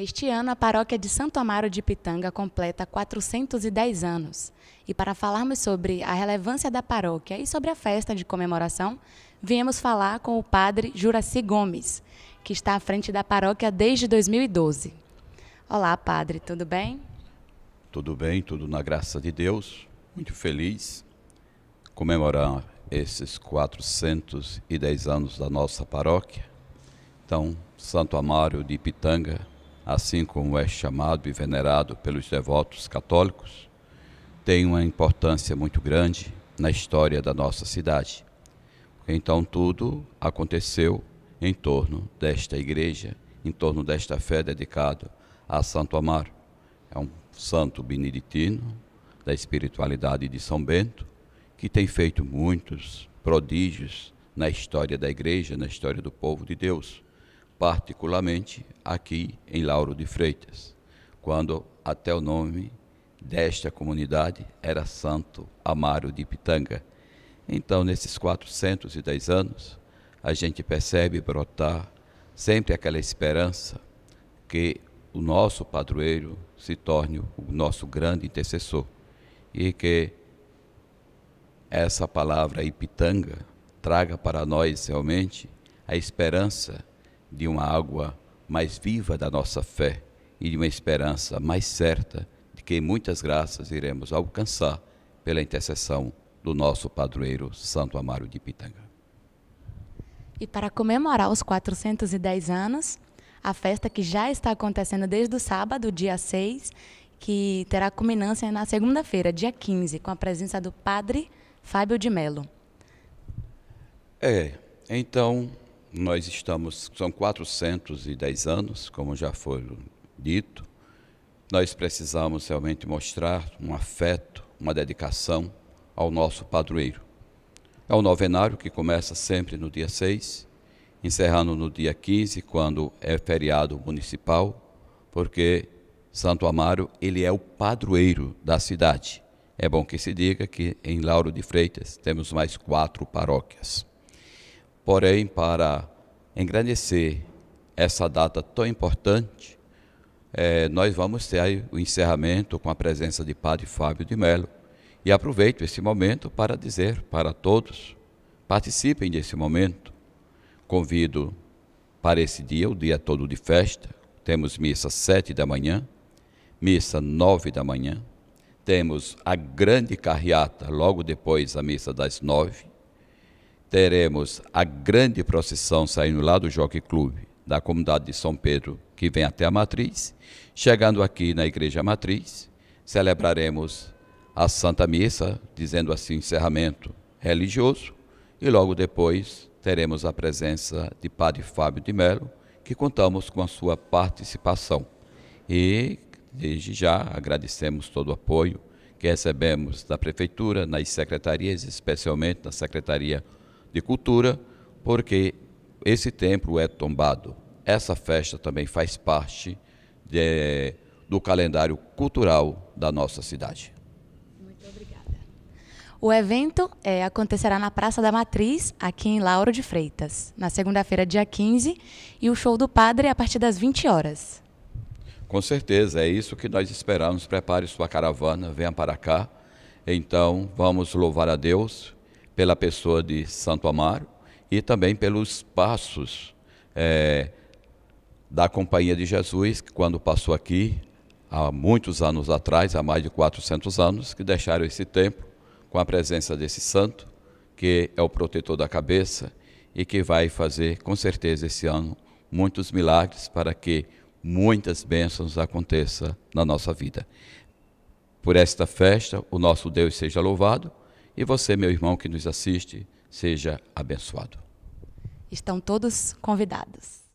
Neste ano, a paróquia de Santo Amaro de Pitanga completa 410 anos. E para falarmos sobre a relevância da paróquia e sobre a festa de comemoração, viemos falar com o padre Juraci Gomes, que está à frente da paróquia desde 2012. Olá, padre, tudo bem? Tudo bem, tudo na graça de Deus. Muito feliz comemorar esses 410 anos da nossa paróquia. Então, Santo Amaro de Pitanga, assim como é chamado e venerado pelos devotos católicos, tem uma importância muito grande na história da nossa cidade. Então, tudo aconteceu em torno desta igreja, em torno desta fé dedicada a Santo Amaro. É um santo beneditino da espiritualidade de São Bento, que tem feito muitos prodígios na história da igreja, na história do povo de Deus particularmente aqui em Lauro de Freitas, quando até o nome desta comunidade era Santo Amaro de Pitanga. Então, nesses 410 anos, a gente percebe brotar sempre aquela esperança que o nosso padroeiro se torne o nosso grande intercessor e que essa palavra Ipitanga traga para nós realmente a esperança de uma água mais viva da nossa fé e de uma esperança mais certa de que muitas graças iremos alcançar pela intercessão do nosso padroeiro Santo Amaro de Pitanga. E para comemorar os 410 anos, a festa que já está acontecendo desde o sábado, dia 6, que terá culminância na segunda-feira, dia 15, com a presença do padre Fábio de Melo. É, então nós estamos, são 410 anos, como já foi dito, nós precisamos realmente mostrar um afeto, uma dedicação ao nosso padroeiro. É o novenário que começa sempre no dia 6, encerrando no dia 15, quando é feriado municipal, porque Santo Amaro, ele é o padroeiro da cidade. É bom que se diga que em Lauro de Freitas temos mais quatro paróquias. Porém, para engrandecer essa data tão importante, é, nós vamos ter o encerramento com a presença de Padre Fábio de Mello. E aproveito esse momento para dizer para todos: participem desse momento. Convido para esse dia, o dia todo de festa. Temos missa sete da manhã, missa nove da manhã. Temos a grande carreata logo depois da missa das nove teremos a grande procissão saindo lá do Jockey Clube, da comunidade de São Pedro, que vem até a Matriz. Chegando aqui na Igreja Matriz, celebraremos a Santa Missa, dizendo assim encerramento religioso, e logo depois teremos a presença de Padre Fábio de Melo, que contamos com a sua participação. E desde já agradecemos todo o apoio que recebemos da Prefeitura, nas secretarias, especialmente na Secretaria de cultura, porque esse templo é tombado. Essa festa também faz parte de, do calendário cultural da nossa cidade. Muito obrigada. O evento é, acontecerá na Praça da Matriz, aqui em Lauro de Freitas, na segunda-feira, dia 15, e o show do padre é a partir das 20 horas. Com certeza, é isso que nós esperamos. Prepare sua caravana, venha para cá. Então, vamos louvar a Deus pela pessoa de Santo Amaro e também pelos passos é, da Companhia de Jesus, que quando passou aqui, há muitos anos atrás, há mais de 400 anos, que deixaram esse tempo com a presença desse santo, que é o protetor da cabeça e que vai fazer, com certeza, esse ano muitos milagres para que muitas bênçãos aconteçam na nossa vida. Por esta festa, o nosso Deus seja louvado e você, meu irmão que nos assiste, seja abençoado. Estão todos convidados.